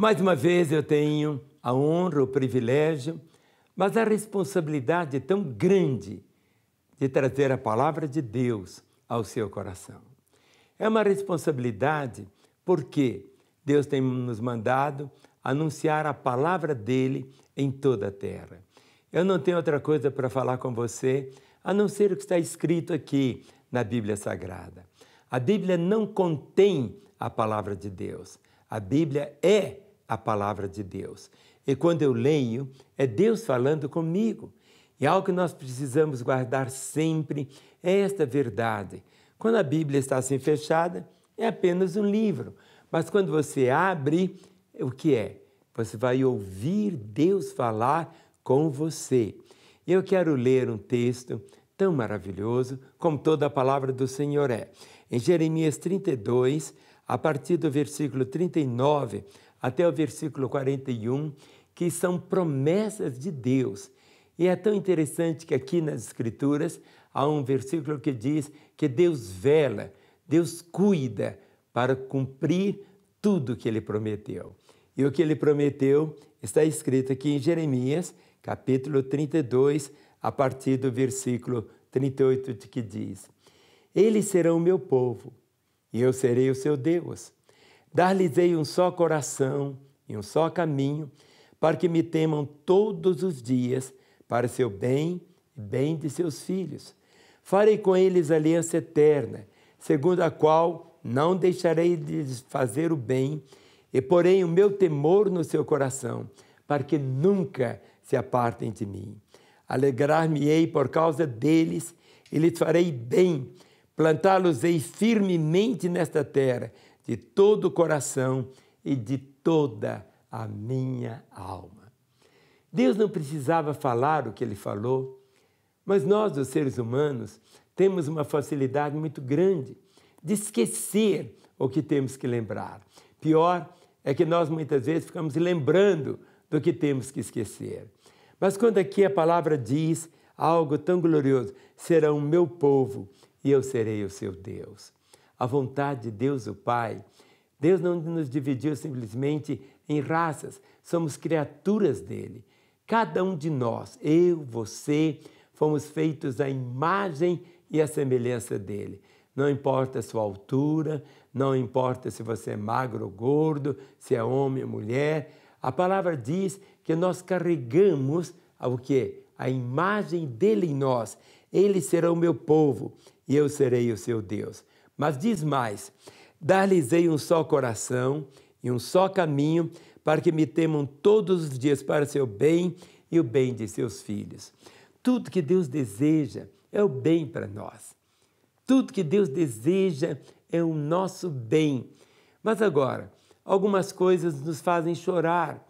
Mais uma vez eu tenho a honra, o privilégio, mas a responsabilidade é tão grande de trazer a palavra de Deus ao seu coração. É uma responsabilidade porque Deus tem nos mandado anunciar a palavra dele em toda a terra. Eu não tenho outra coisa para falar com você a não ser o que está escrito aqui na Bíblia Sagrada. A Bíblia não contém a palavra de Deus. A Bíblia é a palavra de Deus. E quando eu leio, é Deus falando comigo. E algo que nós precisamos guardar sempre é esta verdade. Quando a Bíblia está assim fechada, é apenas um livro. Mas quando você abre, o que é? Você vai ouvir Deus falar com você. Eu quero ler um texto tão maravilhoso como toda a palavra do Senhor é. Em Jeremias 32, a partir do versículo 39, até o versículo 41, que são promessas de Deus. E é tão interessante que aqui nas Escrituras há um versículo que diz que Deus vela, Deus cuida para cumprir tudo que ele prometeu. E o que ele prometeu está escrito aqui em Jeremias, capítulo 32, a partir do versículo 38, que diz: Eles serão meu povo, e eu serei o seu Deus. Dar-lhes-ei um só coração e um só caminho, para que me temam todos os dias, para seu bem e bem de seus filhos. Farei com eles aliança eterna, segundo a qual não deixarei de fazer o bem, e porém o meu temor no seu coração, para que nunca se apartem de mim. Alegrar-me-ei por causa deles, e lhes farei bem, plantá-los-ei firmemente nesta terra, de todo o coração e de toda a minha alma. Deus não precisava falar o que ele falou, mas nós, os seres humanos, temos uma facilidade muito grande de esquecer o que temos que lembrar. Pior é que nós muitas vezes ficamos lembrando do que temos que esquecer. Mas quando aqui a palavra diz algo tão glorioso, serão o meu povo e eu serei o seu Deus a vontade de Deus, o Pai. Deus não nos dividiu simplesmente em raças, somos criaturas dele. Cada um de nós, eu, você, fomos feitos à imagem e à semelhança dele. Não importa a sua altura, não importa se você é magro ou gordo, se é homem ou mulher, a palavra diz que nós carregamos o quê? A imagem dele em nós. Ele será o meu povo e eu serei o seu Deus. Mas diz mais: Dar-lhes-ei um só coração e um só caminho, para que me temam todos os dias para seu bem e o bem de seus filhos. Tudo que Deus deseja é o bem para nós. Tudo que Deus deseja é o nosso bem. Mas agora, algumas coisas nos fazem chorar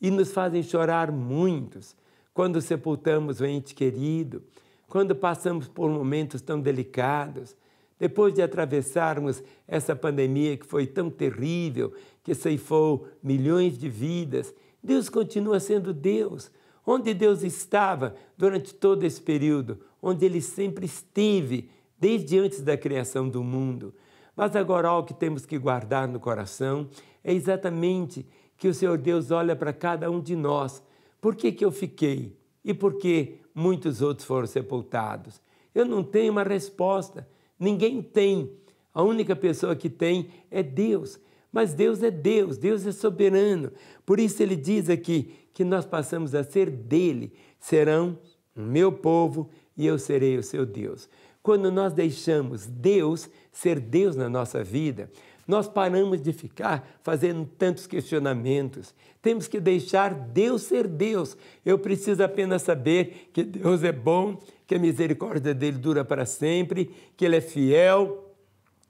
e nos fazem chorar muitos. Quando sepultamos o ente querido, quando passamos por momentos tão delicados, depois de atravessarmos essa pandemia que foi tão terrível, que ceifou milhões de vidas, Deus continua sendo Deus. Onde Deus estava durante todo esse período, onde Ele sempre esteve, desde antes da criação do mundo. Mas agora o que temos que guardar no coração é exatamente que o Senhor Deus olha para cada um de nós. Por que, que eu fiquei? E por que muitos outros foram sepultados? Eu não tenho uma resposta. Ninguém tem. A única pessoa que tem é Deus. Mas Deus é Deus, Deus é soberano. Por isso ele diz aqui que nós passamos a ser dele. Serão o meu povo e eu serei o seu Deus. Quando nós deixamos Deus ser Deus na nossa vida, nós paramos de ficar fazendo tantos questionamentos. Temos que deixar Deus ser Deus. Eu preciso apenas saber que Deus é bom, que a misericórdia dele dura para sempre, que ele é fiel,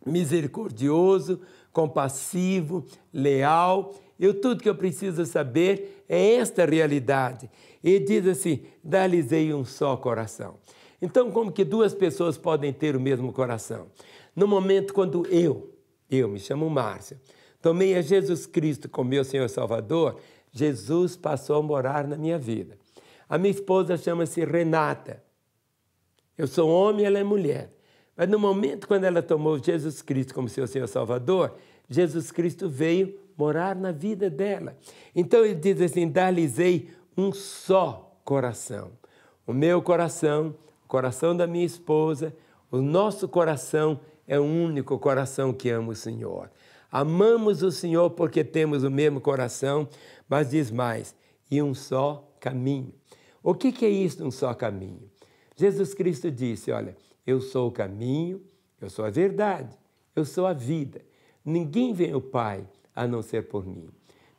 misericordioso, compassivo, leal. Eu tudo que eu preciso saber é esta realidade. E diz assim: dá lhes um só coração. Então, como que duas pessoas podem ter o mesmo coração? No momento quando eu eu me chamo Márcia. Tomei a Jesus Cristo como meu Senhor Salvador. Jesus passou a morar na minha vida. A minha esposa chama-se Renata. Eu sou homem, ela é mulher. Mas no momento quando ela tomou Jesus Cristo como seu Senhor Salvador, Jesus Cristo veio morar na vida dela. Então ele diz assim: dar um só coração. O meu coração, o coração da minha esposa, o nosso coração é o único coração que ama o Senhor. Amamos o Senhor porque temos o mesmo coração, mas diz mais, e um só caminho. O que, que é isso, um só caminho? Jesus Cristo disse: Olha, eu sou o caminho, eu sou a verdade, eu sou a vida. Ninguém vem ao Pai a não ser por mim.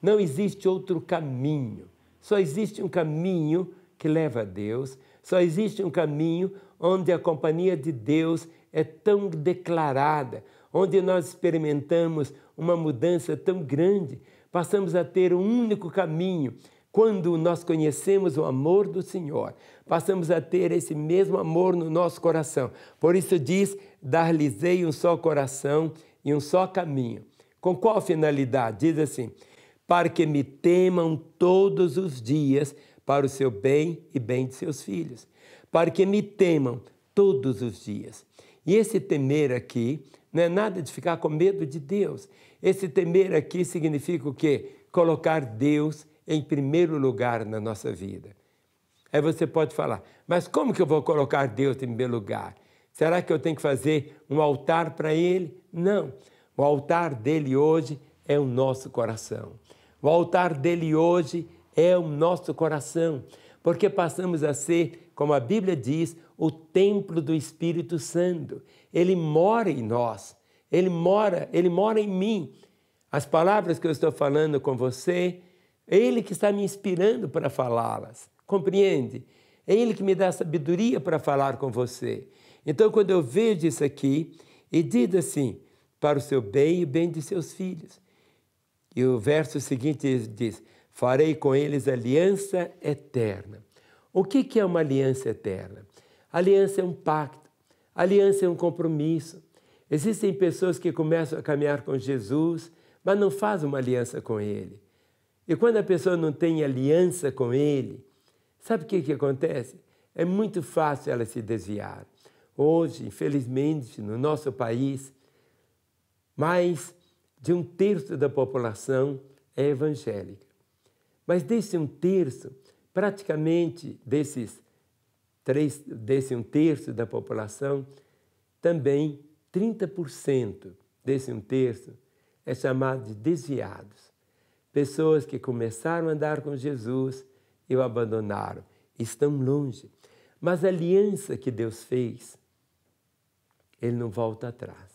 Não existe outro caminho. Só existe um caminho que leva a Deus. Só existe um caminho onde a companhia de Deus é tão declarada, onde nós experimentamos uma mudança tão grande, passamos a ter um único caminho. Quando nós conhecemos o amor do Senhor, passamos a ter esse mesmo amor no nosso coração. Por isso diz: dar-lhes-ei um só coração e um só caminho. Com qual finalidade? Diz assim: para que me temam todos os dias para o seu bem e bem de seus filhos. Para que me temam todos os dias. E esse temer aqui não é nada de ficar com medo de Deus. Esse temer aqui significa o quê? Colocar Deus em primeiro lugar na nossa vida. Aí você pode falar, mas como que eu vou colocar Deus em primeiro lugar? Será que eu tenho que fazer um altar para Ele? Não. O altar dele hoje é o nosso coração. O altar dele hoje é o nosso coração, porque passamos a ser, como a Bíblia diz, o templo do Espírito Santo. Ele mora em nós. Ele mora, ele mora em mim. As palavras que eu estou falando com você, é ele que está me inspirando para falá-las. Compreende? É ele que me dá sabedoria para falar com você. Então, quando eu vejo isso aqui, e diz assim: para o seu bem e o bem de seus filhos. E o verso seguinte diz: farei com eles aliança eterna. O que é uma aliança eterna? Aliança é um pacto, aliança é um compromisso. Existem pessoas que começam a caminhar com Jesus, mas não fazem uma aliança com Ele. E quando a pessoa não tem aliança com Ele, sabe o que, que acontece? É muito fácil ela se desviar. Hoje, infelizmente, no nosso país, mais de um terço da população é evangélica. Mas desse um terço, praticamente desses três, desse um terço da população, também 30% desse um terço é chamado de desviados. Pessoas que começaram a andar com Jesus e o abandonaram, estão longe. Mas a aliança que Deus fez, ele não volta atrás.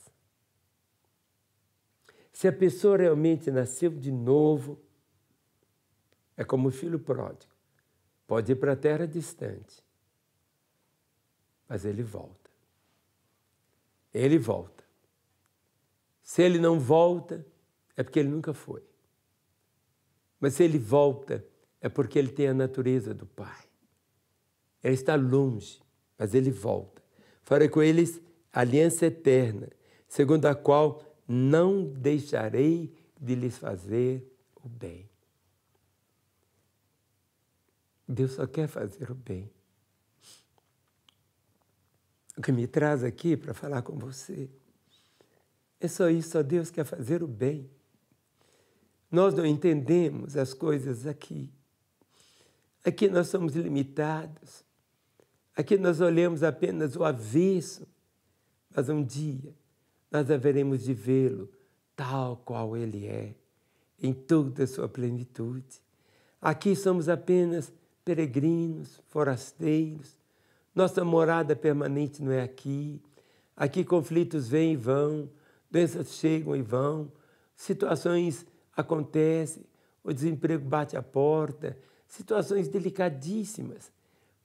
Se a pessoa realmente nasceu de novo, é como o filho pródigo, pode ir para a terra distante, mas ele volta. Ele volta. Se ele não volta, é porque ele nunca foi. Mas se ele volta, é porque ele tem a natureza do Pai. Ele está longe, mas ele volta. Farei com eles aliança eterna, segundo a qual não deixarei de lhes fazer o bem. Deus só quer fazer o bem o que me traz aqui para falar com você. É só isso, só Deus quer fazer o bem. Nós não entendemos as coisas aqui. Aqui nós somos limitados. Aqui nós olhamos apenas o avesso, mas um dia nós haveremos de vê-lo tal qual ele é, em toda a sua plenitude. Aqui somos apenas peregrinos, forasteiros, nossa morada permanente não é aqui. Aqui conflitos vêm e vão, doenças chegam e vão, situações acontecem, o desemprego bate a porta, situações delicadíssimas.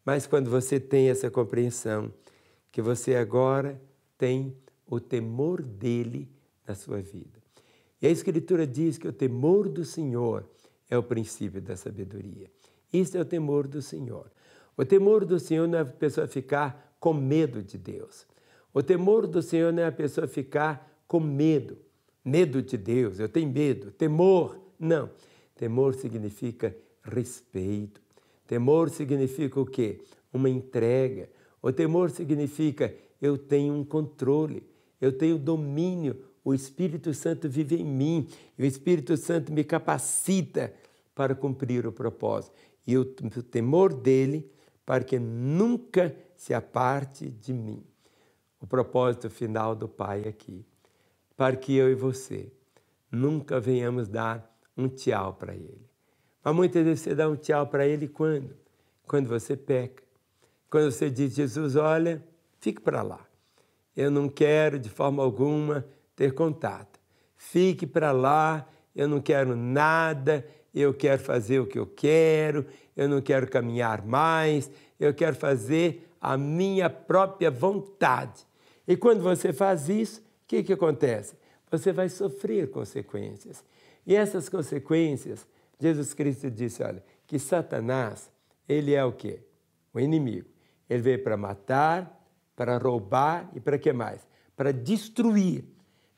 Mas quando você tem essa compreensão que você agora tem o temor dele na sua vida. E a Escritura diz que o temor do Senhor é o princípio da sabedoria. Isso é o temor do Senhor. O temor do Senhor não é a pessoa ficar com medo de Deus. O temor do Senhor não é a pessoa ficar com medo. Medo de Deus, eu tenho medo. Temor, não. Temor significa respeito. Temor significa o quê? Uma entrega. O temor significa eu tenho um controle, eu tenho domínio. O Espírito Santo vive em mim e o Espírito Santo me capacita para cumprir o propósito. E o temor dele para que nunca se aparte de mim. O propósito final do Pai aqui, para que eu e você nunca venhamos dar um tchau para Ele. Mas muitas vezes você dá um tchau para Ele quando? Quando você peca. Quando você diz, Jesus, olha, fique para lá. Eu não quero de forma alguma ter contato. Fique para lá, eu não quero nada, eu quero fazer o que eu quero, eu não quero caminhar mais, eu quero fazer a minha própria vontade. E quando você faz isso, o que, que acontece? Você vai sofrer consequências. E essas consequências, Jesus Cristo disse, olha, que Satanás, ele é o quê? O inimigo. Ele veio para matar, para roubar e para que mais? Para destruir.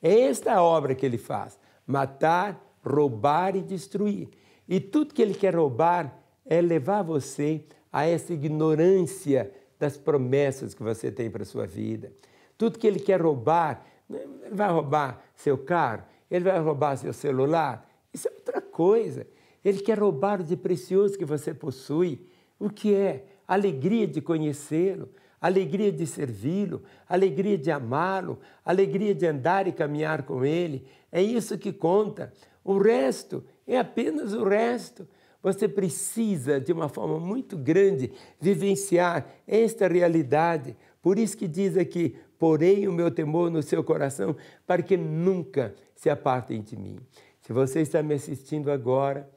É esta a obra que ele faz: matar, roubar e destruir. E tudo que ele quer roubar é levar você a essa ignorância das promessas que você tem para a sua vida. Tudo que ele quer roubar, né, ele vai roubar seu carro, ele vai roubar seu celular, isso é outra coisa. Ele quer roubar o de precioso que você possui. O que é? Alegria de conhecê-lo, alegria de servi-lo, alegria de amá-lo, alegria de andar e caminhar com ele. É isso que conta. O resto é apenas o resto. Você precisa, de uma forma muito grande, vivenciar esta realidade. Por isso que diz aqui: porém o meu temor no seu coração, para que nunca se apartem de mim. Se você está me assistindo agora,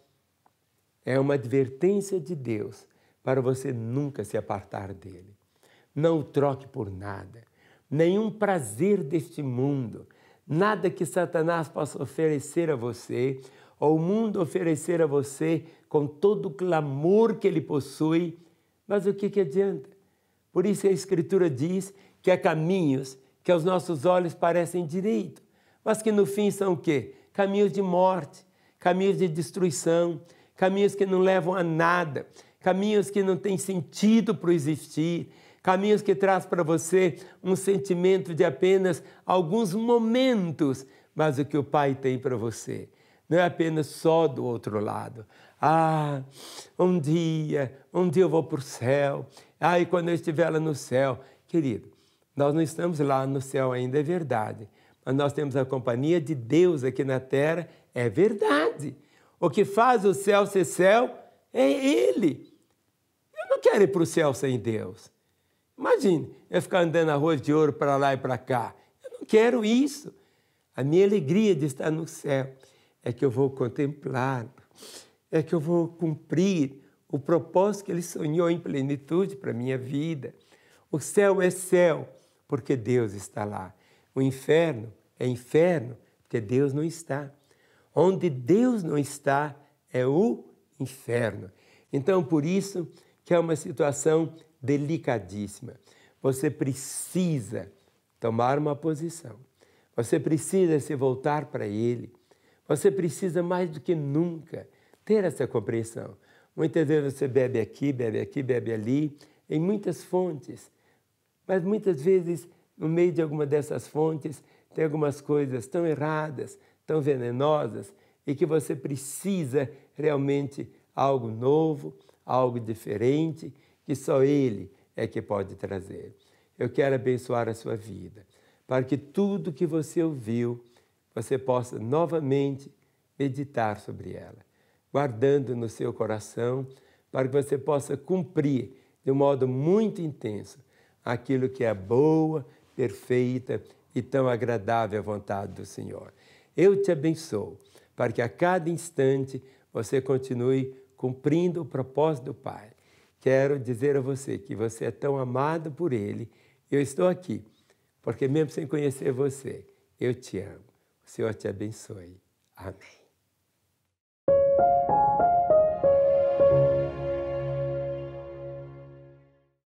é uma advertência de Deus para você nunca se apartar dele. Não o troque por nada, nenhum prazer deste mundo, nada que Satanás possa oferecer a você ou o mundo oferecer a você com todo o clamor que ele possui, mas o que, que adianta? Por isso a Escritura diz que há caminhos que aos nossos olhos parecem direito, mas que no fim são o quê? Caminhos de morte, caminhos de destruição, caminhos que não levam a nada, caminhos que não têm sentido para existir, caminhos que traz para você um sentimento de apenas alguns momentos, mas o que o Pai tem para você não é apenas só do outro lado. Ah, um dia, um dia eu vou para o céu. Ah, e quando eu estiver lá no céu. Querido, nós não estamos lá no céu ainda, é verdade. Mas nós temos a companhia de Deus aqui na terra, é verdade. O que faz o céu ser céu é Ele. Eu não quero ir para o céu sem Deus. Imagine eu ficar andando na rua de ouro para lá e para cá. Eu não quero isso. A minha alegria de estar no céu é que eu vou contemplar, é que eu vou cumprir o propósito que ele sonhou em plenitude para a minha vida. O céu é céu, porque Deus está lá. O inferno é inferno, porque Deus não está. Onde Deus não está é o inferno. Então, por isso que é uma situação delicadíssima. Você precisa tomar uma posição. Você precisa se voltar para ele. Você precisa mais do que nunca ter essa compreensão. Muitas vezes você bebe aqui, bebe aqui, bebe ali, em muitas fontes. Mas muitas vezes, no meio de alguma dessas fontes, tem algumas coisas tão erradas, tão venenosas, e que você precisa realmente algo novo, algo diferente, que só Ele é que pode trazer. Eu quero abençoar a sua vida, para que tudo que você ouviu você possa novamente meditar sobre ela, guardando no seu coração, para que você possa cumprir de um modo muito intenso aquilo que é boa, perfeita e tão agradável à vontade do Senhor. Eu te abençoo para que a cada instante você continue cumprindo o propósito do Pai. Quero dizer a você que você é tão amado por Ele. Eu estou aqui porque, mesmo sem conhecer você, eu te amo. Senhor te abençoe. Amém.